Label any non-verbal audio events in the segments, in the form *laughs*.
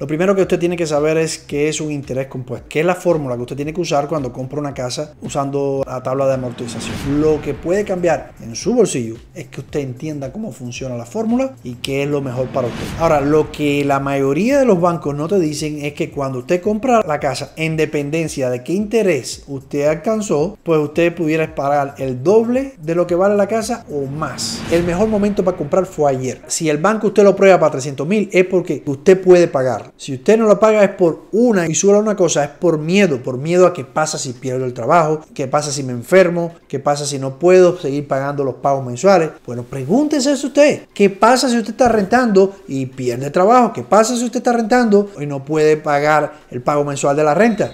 Lo primero que usted tiene que saber es qué es un interés compuesto, qué es la fórmula que usted tiene que usar cuando compra una casa usando la tabla de amortización. Lo que puede cambiar en su bolsillo es que usted entienda cómo funciona la fórmula y qué es lo mejor para usted. Ahora, lo que la mayoría de los bancos no te dicen es que cuando usted compra la casa, en dependencia de qué interés usted alcanzó, pues usted pudiera pagar el doble de lo que vale la casa o más. El mejor momento para comprar fue ayer. Si el banco usted lo prueba para 300 mil es porque usted puede pagar. Si usted no lo paga es por una y solo una cosa, es por miedo, por miedo a qué pasa si pierdo el trabajo, qué pasa si me enfermo, qué pasa si no puedo seguir pagando los pagos mensuales. Bueno, pregúntese usted. ¿Qué pasa si usted está rentando y pierde trabajo? ¿Qué pasa si usted está rentando y no puede pagar el pago mensual de la renta?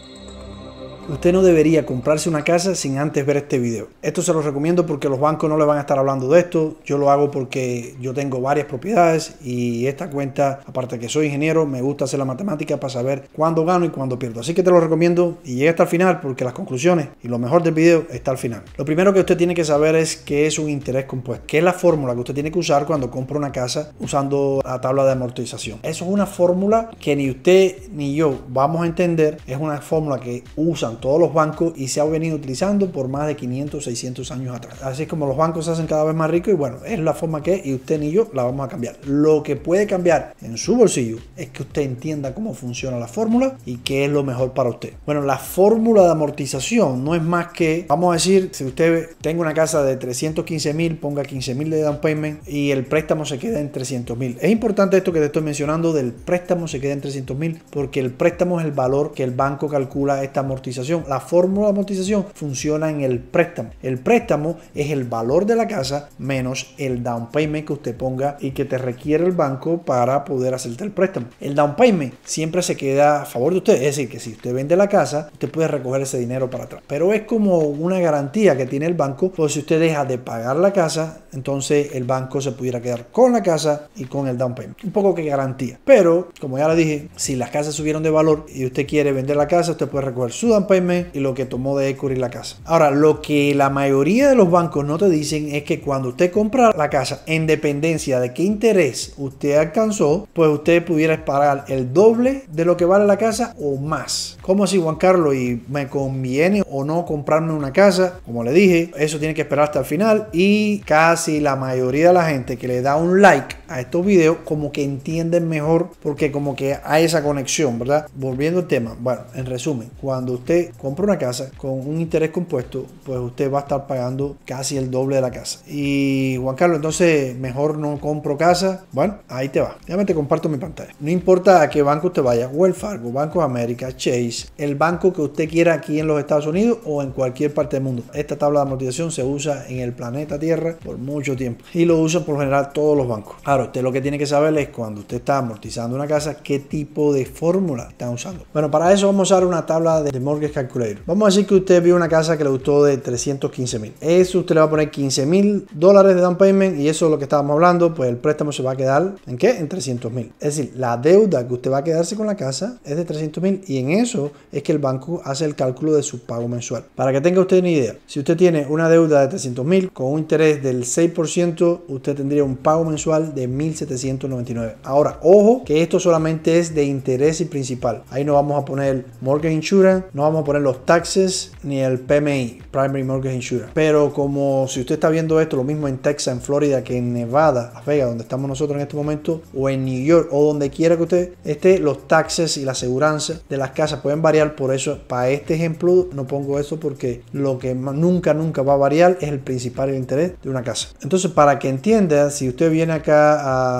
Usted no debería comprarse una casa sin antes ver este video. Esto se lo recomiendo porque los bancos no le van a estar hablando de esto. Yo lo hago porque yo tengo varias propiedades y esta cuenta, aparte que soy ingeniero, me gusta hacer la matemática para saber cuándo gano y cuándo pierdo. Así que te lo recomiendo y llega hasta el final porque las conclusiones y lo mejor del video está al final. Lo primero que usted tiene que saber es qué es un interés compuesto, qué es la fórmula que usted tiene que usar cuando compra una casa usando la tabla de amortización. Eso es una fórmula que ni usted ni yo vamos a entender. Es una fórmula que usan todos los bancos y se ha venido utilizando por más de 500, 600 años atrás. Así es como los bancos se hacen cada vez más ricos y bueno, es la forma que y usted ni yo la vamos a cambiar. Lo que puede cambiar en su bolsillo es que usted entienda cómo funciona la fórmula y qué es lo mejor para usted. Bueno, la fórmula de amortización no es más que, vamos a decir, si usted tenga una casa de 315 mil, ponga 15 mil de down payment y el préstamo se queda en 300 mil. Es importante esto que te estoy mencionando del préstamo se queda en 300 mil porque el préstamo es el valor que el banco calcula esta amortización la fórmula de amortización funciona en el préstamo. El préstamo es el valor de la casa menos el down payment que usted ponga y que te requiere el banco para poder hacerte el préstamo. El down payment siempre se queda a favor de usted. Es decir, que si usted vende la casa, usted puede recoger ese dinero para atrás. Pero es como una garantía que tiene el banco, por si usted deja de pagar la casa, entonces el banco se pudiera quedar con la casa y con el down payment. Un poco que garantía. Pero, como ya le dije, si las casas subieron de valor y usted quiere vender la casa, usted puede recoger su down payment y lo que tomó de cubrir la casa. Ahora, lo que la mayoría de los bancos no te dicen es que cuando usted compra la casa, en dependencia de qué interés usted alcanzó, pues usted pudiera pagar el doble de lo que vale la casa o más. Como si Juan Carlos y me conviene o no comprarme una casa? Como le dije, eso tiene que esperar hasta el final y cada la mayoría de la gente que le da un like a estos vídeos como que entienden mejor porque como que hay esa conexión, ¿verdad? Volviendo al tema, bueno, en resumen, cuando usted compra una casa con un interés compuesto, pues usted va a estar pagando casi el doble de la casa. Y Juan Carlos, entonces mejor no compro casa. Bueno, ahí te va. ya te comparto mi pantalla. No importa a qué banco usted vaya, Wells Fargo, Banco de América, Chase, el banco que usted quiera aquí en los Estados Unidos o en cualquier parte del mundo. Esta tabla de amortización se usa en el planeta Tierra por mucho tiempo y lo usan por general todos los bancos. Ahora, usted lo que tiene que saber es cuando usted está amortizando una casa, qué tipo de fórmula está usando. Bueno, para eso vamos a usar una tabla de Mortgage Calculator. Vamos a decir que usted vio una casa que le gustó de 315 mil. Eso usted le va a poner 15 mil dólares de down payment y eso es lo que estábamos hablando, pues el préstamo se va a quedar en qué? En 300 mil. Es decir, la deuda que usted va a quedarse con la casa es de 300 mil y en eso es que el banco hace el cálculo de su pago mensual. Para que tenga usted una idea, si usted tiene una deuda de 300 mil con un interés del ciento, usted tendría un pago mensual de 1.799. Ahora, ojo que esto solamente es de interés y principal. Ahí no vamos a poner mortgage insurance, no vamos a poner los taxes ni el PMI, primary mortgage insurance. Pero como si usted está viendo esto, lo mismo en Texas, en Florida, que en Nevada, Las Vegas, donde estamos nosotros en este momento, o en New York, o donde quiera que usted esté, los taxes y la aseguranza de las casas pueden variar. Por eso, para este ejemplo, no pongo eso porque lo que nunca, nunca va a variar es el principal el interés de una casa. Entonces, para que entienda, si usted viene acá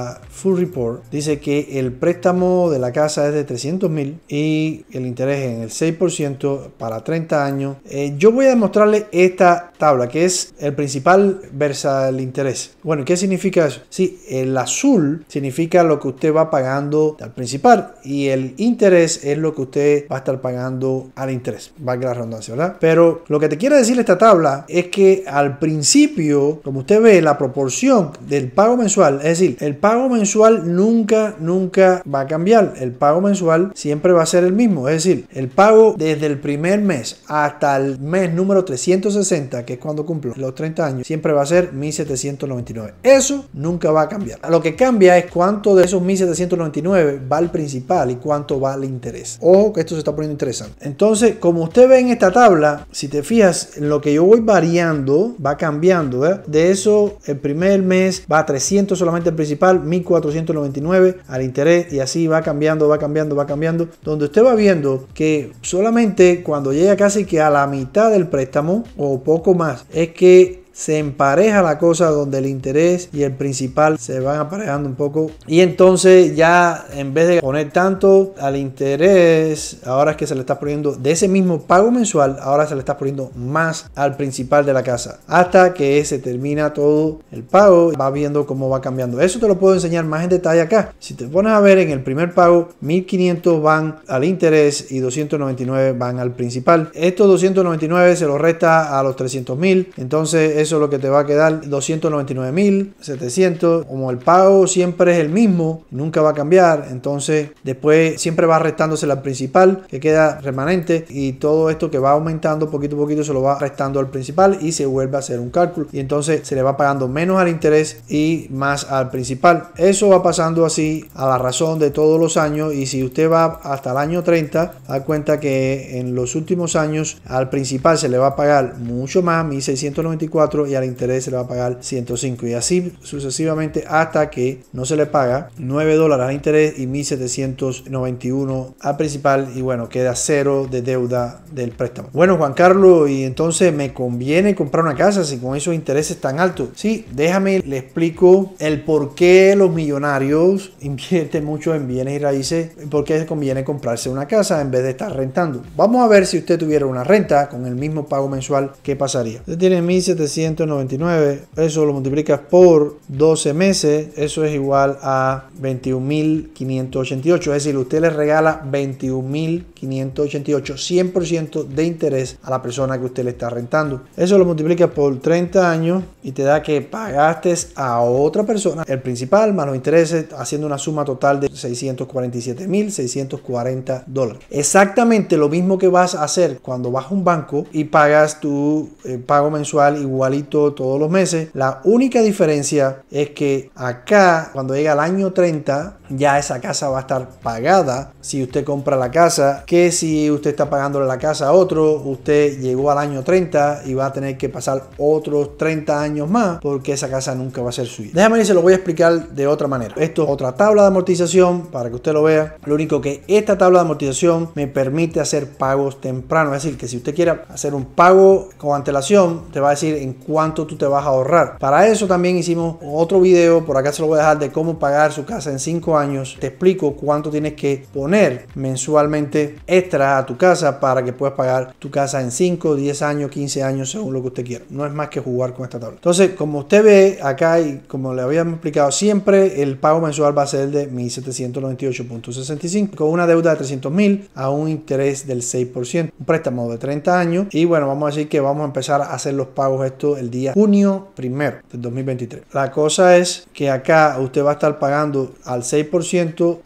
a Full Report, dice que el préstamo de la casa es de 300 mil y el interés en el 6% para 30 años. Eh, yo voy a demostrarle esta tabla que es el principal versus el interés. Bueno, ¿qué significa eso? Sí, el azul significa lo que usted va pagando al principal y el interés es lo que usted va a estar pagando al interés. Valga la redundancia, ¿verdad? Pero lo que te quiere decir esta tabla es que al principio, como usted ve la proporción del pago mensual, es decir, el pago mensual nunca, nunca va a cambiar. El pago mensual siempre va a ser el mismo. Es decir, el pago desde el primer mes hasta el mes número 360, que es cuando cumplo los 30 años, siempre va a ser 1799. Eso nunca va a cambiar. Lo que cambia es cuánto de esos 1799 va al principal y cuánto va al interés. Ojo que esto se está poniendo interesante. Entonces, como usted ve en esta tabla, si te fijas, lo que yo voy variando va cambiando. ¿eh? De eso el primer mes va a 300 solamente el principal, 1499 al interés y así va cambiando, va cambiando, va cambiando. Donde usted va viendo que solamente cuando llega casi que a la mitad del préstamo o poco más es que se empareja la cosa donde el interés y el principal se van aparejando un poco y entonces ya en vez de poner tanto al interés ahora es que se le está poniendo de ese mismo pago mensual ahora se le está poniendo más al principal de la casa hasta que se termina todo el pago va viendo cómo va cambiando eso te lo puedo enseñar más en detalle acá si te pones a ver en el primer pago 1500 van al interés y 299 van al principal estos 299 se los resta a los 300 mil entonces eso eso lo que te va a quedar 299.700. Como el pago siempre es el mismo, nunca va a cambiar, entonces después siempre va restándose la principal que queda remanente y todo esto que va aumentando poquito a poquito se lo va restando al principal y se vuelve a hacer un cálculo. Y entonces se le va pagando menos al interés y más al principal. Eso va pasando así a la razón de todos los años y si usted va hasta el año 30, da cuenta que en los últimos años al principal se le va a pagar mucho más, 1694 y al interés se le va a pagar 105 y así sucesivamente hasta que no se le paga 9 dólares al interés y 1791 al principal y bueno queda cero de deuda del préstamo. Bueno Juan Carlos y entonces me conviene comprar una casa si con esos intereses tan altos. Sí, déjame le explico el por qué los millonarios *laughs* invierten mucho en bienes y raíces, por qué conviene comprarse una casa en vez de estar rentando. Vamos a ver si usted tuviera una renta con el mismo pago mensual, ¿qué pasaría? Usted tiene 1700 199, eso lo multiplicas por 12 meses, eso es igual a 21.588. Es decir, usted le regala 21.588, 100% de interés a la persona que usted le está rentando. Eso lo multiplica por 30 años y te da que pagaste a otra persona el principal más los intereses, haciendo una suma total de 647.640 dólares. Exactamente lo mismo que vas a hacer cuando vas a un banco y pagas tu eh, pago mensual igual todos los meses. La única diferencia es que acá, cuando llega el año 30, ya esa casa va a estar pagada. Si usted compra la casa, que si usted está pagándole la casa a otro, usted llegó al año 30 y va a tener que pasar otros 30 años más porque esa casa nunca va a ser suya. Déjame y se lo voy a explicar de otra manera. Esto es otra tabla de amortización para que usted lo vea. Lo único que esta tabla de amortización me permite hacer pagos temprano. Es decir, que si usted quiere hacer un pago con antelación, te va a decir en cuánto tú te vas a ahorrar. Para eso también hicimos otro video, por acá se lo voy a dejar de cómo pagar su casa en 5 años años, te explico cuánto tienes que poner mensualmente extra a tu casa para que puedas pagar tu casa en 5, 10 años, 15 años, según lo que usted quiera. No es más que jugar con esta tabla. Entonces, como usted ve acá y como le habíamos explicado, siempre el pago mensual va a ser de 1798.65 con una deuda de 300 mil a un interés del 6%, un préstamo de 30 años. Y bueno, vamos a decir que vamos a empezar a hacer los pagos esto el día junio primero del 2023. La cosa es que acá usted va a estar pagando al 6%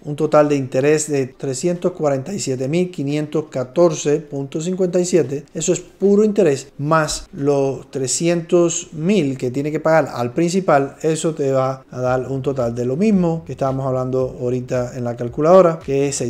un total de interés de 347.514.57. Eso es puro interés más los 300.000 que tiene que pagar al principal. Eso te va a dar un total de lo mismo que estábamos hablando ahorita en la calculadora, que es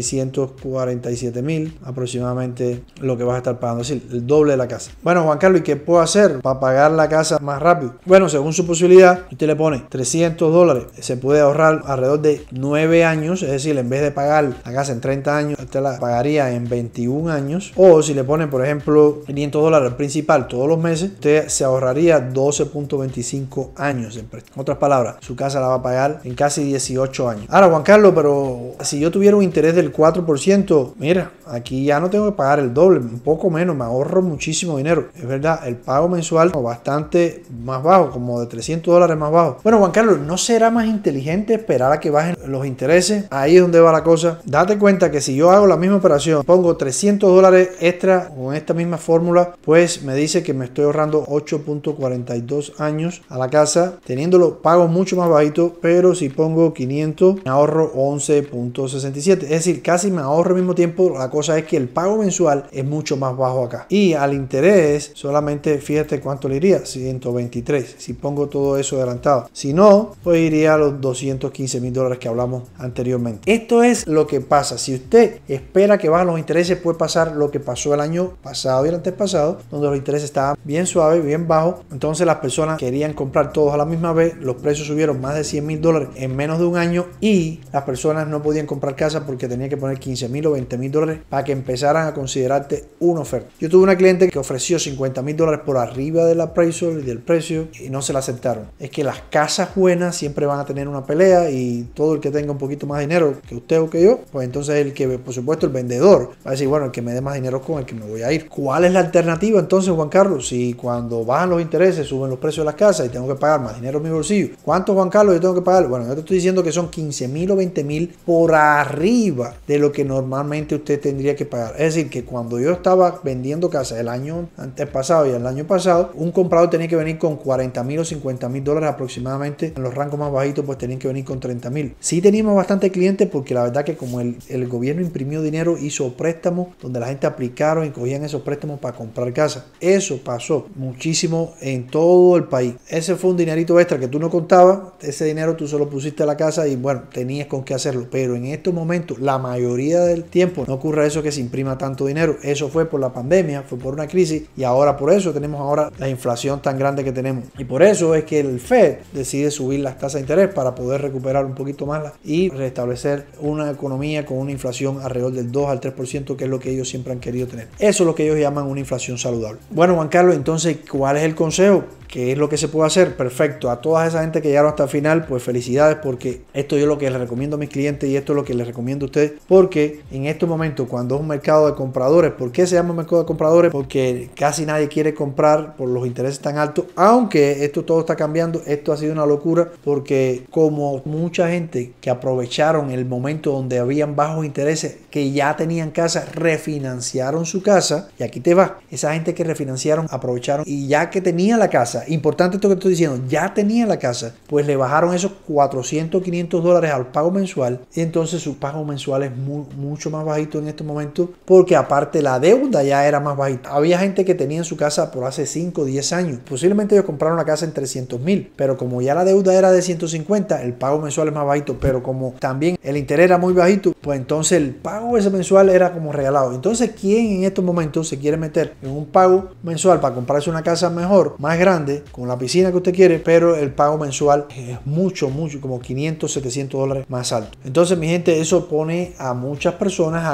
mil aproximadamente lo que vas a estar pagando, es decir, el doble de la casa. Bueno, Juan Carlos, ¿y qué puedo hacer para pagar la casa más rápido? Bueno, según su posibilidad, usted le pone 300 dólares, se puede ahorrar alrededor de 9 años, es decir, en vez de pagar la casa en 30 años, usted la pagaría en 21 años. O si le pone, por ejemplo, 500 dólares principal todos los meses, usted se ahorraría 12.25 años de préstamo. En otras palabras, su casa la va a pagar en casi 18 años. Ahora, Juan Carlos, pero si yo tuviera un interés del 4%, mira, aquí ya no tengo que pagar el doble, un poco menos, me ahorro muchísimo dinero. Es verdad, el pago mensual es bastante más bajo, como de 300 dólares más bajo. Bueno, Juan Carlos, ¿no será más inteligente esperar a que bajen los intereses? Ahí es donde va la cosa. Date cuenta que si yo hago la misma operación, pongo 300 dólares extra con esta misma fórmula, pues me dice que me estoy ahorrando 8.42 años a la casa, teniéndolo pagos mucho más bajitos, pero si pongo 500, me ahorro 11.67. Es decir, casi me ahorro al mismo tiempo la cosa es que el pago mensual es mucho más bajo acá. Y al interés, solamente fíjate cuánto le iría, 123, si pongo todo eso adelantado. Si no, pues iría a los 215 mil dólares que hablamos anteriormente. Esto es lo que pasa. Si usted espera que bajen los intereses, puede pasar lo que pasó el año pasado y el antes pasado, donde los intereses estaban bien suaves, bien bajos. Entonces las personas querían comprar todos a la misma vez, los precios subieron más de 100 mil dólares en menos de un año y las personas no podían comprar casa porque tenía que poner 15 mil o 20 mil dólares para que empezaran a considerarte una oferta. Yo tuve una cliente que ofreció 50 mil dólares por arriba del appraisal y del precio y no se la aceptaron. Es que las casas buenas siempre van a tener una pelea y todo el que tenga un poquito más dinero que usted o que yo, pues entonces el que, por supuesto, el vendedor va a decir, bueno, el que me dé más dinero con el que me voy a ir. ¿Cuál es la alternativa entonces, Juan Carlos? Si cuando bajan los intereses, suben los precios de las casas y tengo que pagar más dinero en mi bolsillo, ¿cuánto, Juan Carlos, yo tengo que pagar? Bueno, yo te estoy diciendo que son 15 mil o 20 mil por arriba de lo que normalmente usted te tendría que pagar. Es decir, que cuando yo estaba vendiendo casa el año antes pasado y el año pasado, un comprador tenía que venir con 40 mil o 50 mil dólares aproximadamente. En los rangos más bajitos, pues tenían que venir con 30 mil. Sí teníamos bastante clientes porque la verdad que como el, gobierno imprimió dinero, hizo préstamos donde la gente aplicaron y cogían esos préstamos para comprar casa. Eso pasó muchísimo en todo el país. Ese fue un dinerito extra que tú no contabas. Ese dinero tú solo pusiste a la casa y bueno, tenías con qué hacerlo. Pero en estos momentos, la mayoría del tiempo no ocurre eso que se imprima tanto dinero. Eso fue por la pandemia, fue por una crisis y ahora por eso tenemos ahora la inflación tan grande que tenemos. Y por eso es que el Fed decide subir las tasas de interés para poder recuperar un poquito más y restablecer una economía con una inflación alrededor del 2 al 3%, que es lo que ellos siempre han querido tener. Eso es lo que ellos llaman una inflación saludable. Bueno, Juan Carlos, entonces, ¿cuál es el consejo? que es lo que se puede hacer, perfecto. A toda esa gente que llegaron hasta el final, pues felicidades porque esto yo es lo que les recomiendo a mis clientes y esto es lo que les recomiendo a ustedes. Porque en estos momentos, cuando es un mercado de compradores, ¿por qué se llama mercado de compradores? Porque casi nadie quiere comprar por los intereses tan altos. Aunque esto todo está cambiando, esto ha sido una locura porque como mucha gente que aprovecharon el momento donde habían bajos intereses, que ya tenían casa, refinanciaron su casa. Y aquí te va, esa gente que refinanciaron aprovecharon y ya que tenía la casa, importante esto que estoy diciendo, ya tenía la casa, pues le bajaron esos 400, 500 dólares al pago mensual y entonces su pago mensual es mucho más bajito en este momento porque aparte la deuda ya era más bajita. Había gente que tenía en su casa por hace 5, 10 años, posiblemente ellos compraron la casa en 300 mil, pero como ya la deuda era de 150, el pago mensual es más bajito, pero como también el interés era muy bajito, pues entonces el pago ese mensual era como regalado. Entonces, ¿quién en estos momentos se quiere meter en un pago mensual para comprarse una casa mejor, más grande? con la piscina que usted quiere, pero el pago mensual es mucho, mucho, como 500, 700 dólares más alto. Entonces, mi gente, eso pone a muchas personas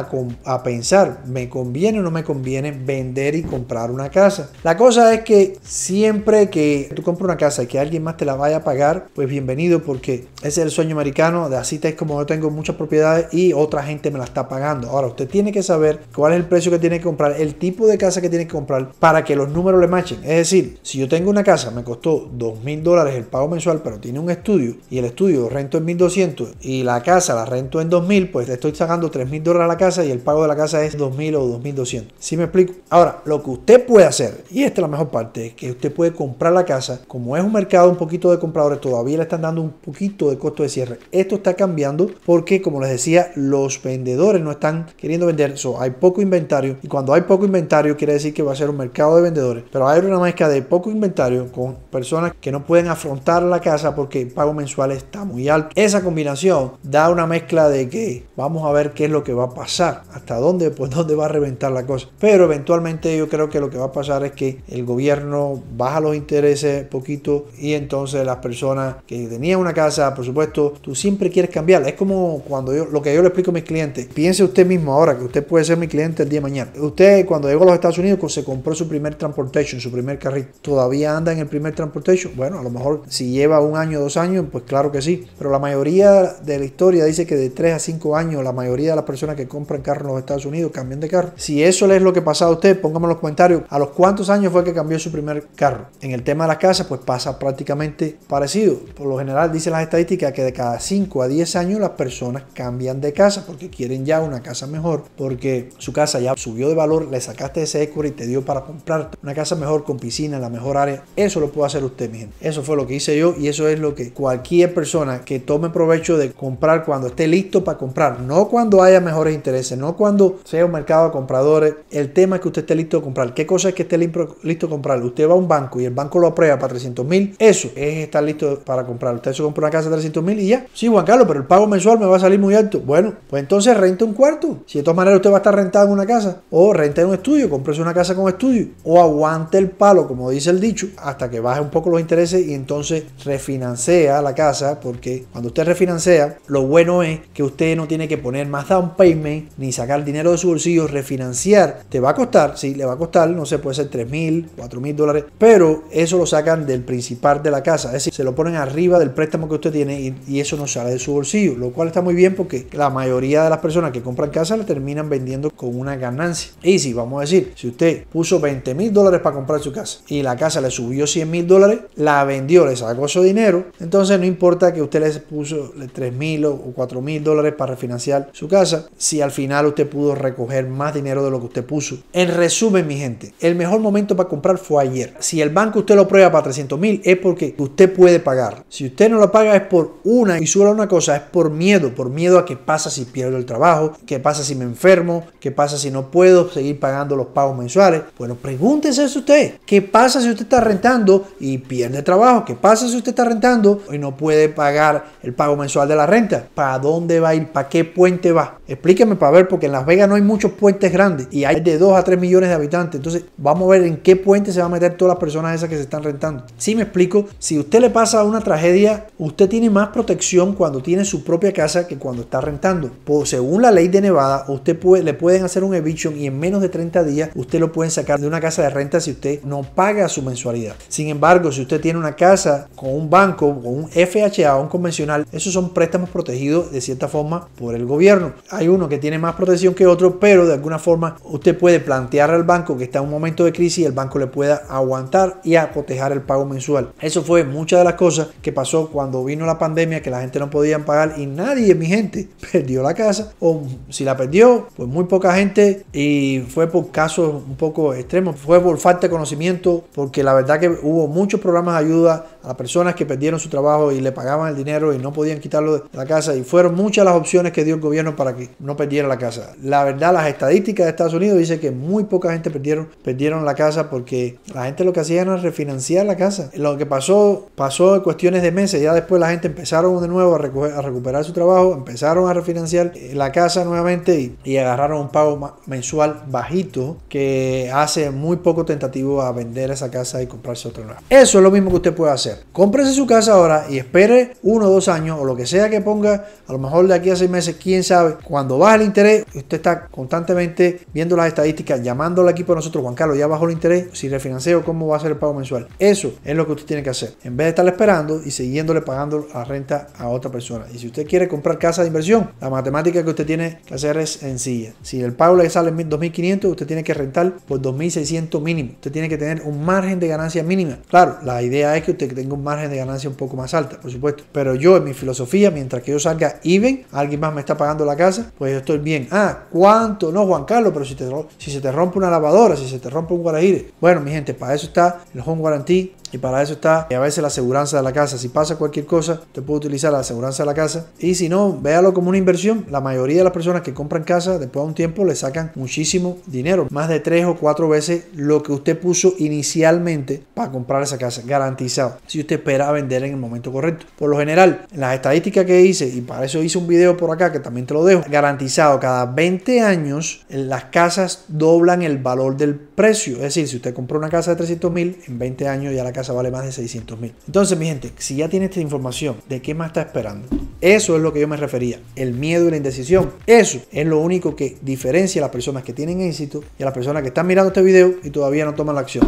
a, pensar, ¿me conviene o no me conviene vender y comprar una casa? La cosa es que siempre que tú compras una casa y que alguien más te la vaya a pagar, pues bienvenido porque ese es el sueño americano, de así es como yo tengo muchas propiedades y otra gente me la está pagando. Ahora, usted tiene que saber cuál es el precio que tiene que comprar, el tipo de casa que tiene que comprar para que los números le marchen. Es decir, si yo tengo una casa, me costó dos mil dólares el pago mensual, pero tiene un estudio y el estudio rento en 1200 y la casa la rento en 2000, pues estoy sacando tres mil dólares a la casa y el pago de la casa es 2000 o 2200. si me explico? Ahora, lo que usted puede hacer, y esta es la mejor parte, que usted puede comprar la casa. Como es un mercado un poquito de compradores, todavía le están dando un poquito de costo de cierre. Esto está cambiando porque, como les decía, los vendedores no están queriendo vender. So, hay poco inventario y cuando hay poco inventario quiere decir que va a ser un mercado de vendedores. Pero hay una mezcla de poco inventario con personas que no pueden afrontar la casa porque el pago mensual está muy alto. Esa combinación da una mezcla de que vamos a ver qué es lo que va a pasar, hasta dónde, pues dónde va a reventar la cosa. Pero eventualmente yo creo que lo que va a pasar es que el gobierno baja los intereses poquito y entonces las personas que tenían una casa, por supuesto, tú siempre quieres cambiarla. Es como cuando yo, lo que yo le explico a mis clientes, piense usted mismo ahora que usted puede ser mi cliente el día de mañana. Usted cuando llegó a los Estados Unidos pues, se compró su primer transportation, su primer carrito. Todavía en el primer transportation? Bueno, a lo mejor si lleva un año, dos años, pues claro que sí. Pero la mayoría de la historia dice que de tres a 5 años la mayoría de las personas que compran carro en los Estados Unidos cambian de carro. Si eso es lo que pasa a usted, póngame en los comentarios a los cuántos años fue que cambió su primer carro. En el tema de las casas, pues pasa prácticamente parecido. Por lo general dicen las estadísticas que de cada cinco a diez años las personas cambian de casa porque quieren ya una casa mejor, porque su casa ya subió de valor, le sacaste ese equity y te dio para comprar una casa mejor con piscina en la mejor área. Eso lo puede hacer usted, mismo. Eso fue lo que hice yo y eso es lo que cualquier persona que tome provecho de comprar cuando esté listo para comprar, no cuando haya mejores intereses, no cuando sea un mercado de compradores. El tema es que usted esté listo a comprar. ¿Qué cosa es que esté listo a comprar? Usted va a un banco y el banco lo aprueba para 300 mil. Eso es estar listo para comprar. Usted se compra una casa de 300 mil y ya. Sí, Juan Carlos, pero el pago mensual me va a salir muy alto. Bueno, pues entonces renta un cuarto. Si de todas maneras usted va a estar rentado en una casa o renta un estudio, comprese una casa con estudio o aguante el palo, como dice el dicho hasta que baje un poco los intereses y entonces refinancia la casa, porque cuando usted refinancia, lo bueno es que usted no tiene que poner más down payment ni sacar dinero de su bolsillo, refinanciar te va a costar, sí, le va a costar, no sé, puede ser 3 mil, 4 mil dólares, pero eso lo sacan del principal de la casa, es decir, se lo ponen arriba del préstamo que usted tiene y, eso no sale de su bolsillo, lo cual está muy bien porque la mayoría de las personas que compran casa la terminan vendiendo con una ganancia. Y si vamos a decir, si usted puso 20 mil dólares para comprar su casa y la casa le subió 100 mil dólares, la vendió, le sacó su dinero. Entonces no importa que usted les puso 3 mil o 4 mil dólares para refinanciar su casa, si al final usted pudo recoger más dinero de lo que usted puso. En resumen, mi gente, el mejor momento para comprar fue ayer. Si el banco usted lo prueba para 300 mil es porque usted puede pagar. Si usted no lo paga es por una y solo una cosa, es por miedo, por miedo a qué pasa si pierdo el trabajo, qué pasa si me enfermo, qué pasa si no puedo seguir pagando los pagos mensuales. Bueno, pregúntese usted. ¿Qué pasa si usted está rentando y pierde trabajo. ¿Qué pasa si usted está rentando y no puede pagar el pago mensual de la renta? ¿Para dónde va a ir? ¿Para qué puente va? Explíqueme para ver, porque en Las Vegas no hay muchos puentes grandes y hay de 2 a 3 millones de habitantes. Entonces, vamos a ver en qué puente se va a meter todas las personas esas que se están rentando. Si me explico, si usted le pasa una tragedia, usted tiene más protección cuando tiene su propia casa que cuando está rentando. pues según la ley de Nevada, usted puede, le pueden hacer un eviction y en menos de 30 días usted lo pueden sacar de una casa de renta si usted no paga su mensualidad sin embargo, si usted tiene una casa con un banco, o un FHA, o un convencional, esos son préstamos protegidos de cierta forma por el gobierno. Hay uno que tiene más protección que otro, pero de alguna forma usted puede plantear al banco que está en un momento de crisis y el banco le pueda aguantar y acotejar el pago mensual. Eso fue muchas de las cosas que pasó cuando vino la pandemia, que la gente no podía pagar y nadie, mi gente, *laughs* perdió la casa o si la perdió, pues muy poca gente y fue por casos un poco extremos, fue por falta de conocimiento, porque la verdad que hubo muchos programas de ayuda a personas que perdieron su trabajo y le pagaban el dinero y no podían quitarlo de la casa. Y fueron muchas las opciones que dio el gobierno para que no perdiera la casa. La verdad, las estadísticas de Estados Unidos dicen que muy poca gente perdieron, perdieron la casa porque la gente lo que hacía era refinanciar la casa. Lo que pasó, pasó en cuestiones de meses. Ya después la gente empezaron de nuevo a, recuperar su trabajo, empezaron a refinanciar eh, la casa nuevamente y, agarraron un pago mensual bajito que hace muy poco tentativo a vender esa casa y comprar comprarse otra Eso es lo mismo que usted puede hacer. Cómprese su casa ahora y espere uno o dos años o lo que sea que ponga, a lo mejor de aquí a seis meses, quién sabe. Cuando baja el interés, usted está constantemente viendo las estadísticas, llamándole aquí para nosotros, Juan Carlos, ya bajó el interés, si refinancio, ¿cómo va a ser el pago mensual? Eso es lo que usted tiene que hacer. En vez de estar esperando y siguiéndole pagando la renta a otra persona. Y si usted quiere comprar casa de inversión, la matemática que usted tiene que hacer es sencilla. Si el pago le sale en 2.500, usted tiene que rentar por 2.600 mínimo. Usted tiene que tener un margen de ganancia mínima, Claro, la idea es que usted tenga un margen de ganancia un poco más alta, por supuesto. Pero yo en mi filosofía, mientras que yo salga even, alguien más me está pagando la casa, pues yo estoy bien. Ah, ¿cuánto? No, Juan Carlos, pero si, te, si se te rompe una lavadora, si se te rompe un guarajire. Bueno, mi gente, para eso está el home guarantee y para eso está eh, a veces la aseguranza de la casa. Si pasa cualquier cosa, Usted puede utilizar la aseguranza de la casa. Y si no, véalo como una inversión. La mayoría de las personas que compran casa, después de un tiempo, le sacan muchísimo dinero. Más de tres o cuatro veces lo que usted puso inicialmente para comprar esa casa. Garantizado. Si usted espera vender en el momento correcto. Por lo general, las estadísticas que hice, y para eso hice un video por acá que también te lo dejo, garantizado cada 20 años las casas doblan el valor del precio. Es decir, si usted compró una casa de 300 mil, en 20 años ya la casa casa vale más de 600 mil. Entonces, mi gente, si ya tiene esta información, ¿de qué más está esperando? Eso es lo que yo me refería, el miedo y la indecisión. Eso es lo único que diferencia a las personas que tienen éxito y a las personas que están mirando este video y todavía no toman la acción.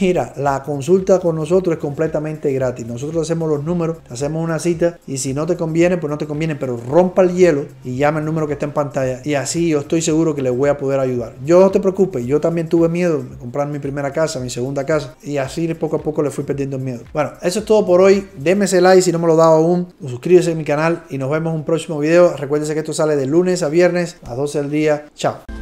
Mira, la consulta con nosotros es completamente gratis. Nosotros hacemos los números, hacemos una cita y si no te conviene, pues no te conviene, pero rompa el hielo y llama el número que está en pantalla y así yo estoy seguro que les voy a poder ayudar. Yo no te preocupes, yo también tuve miedo de comprar mi primera casa, mi segunda casa y así poco a poco le fui perdiendo miedo. Bueno, eso es todo por hoy. Deme ese like si no me lo he dado aún. Suscríbete a mi canal y nos vemos en un próximo video. Recuérdense que esto sale de lunes a viernes a 12 del día. Chao.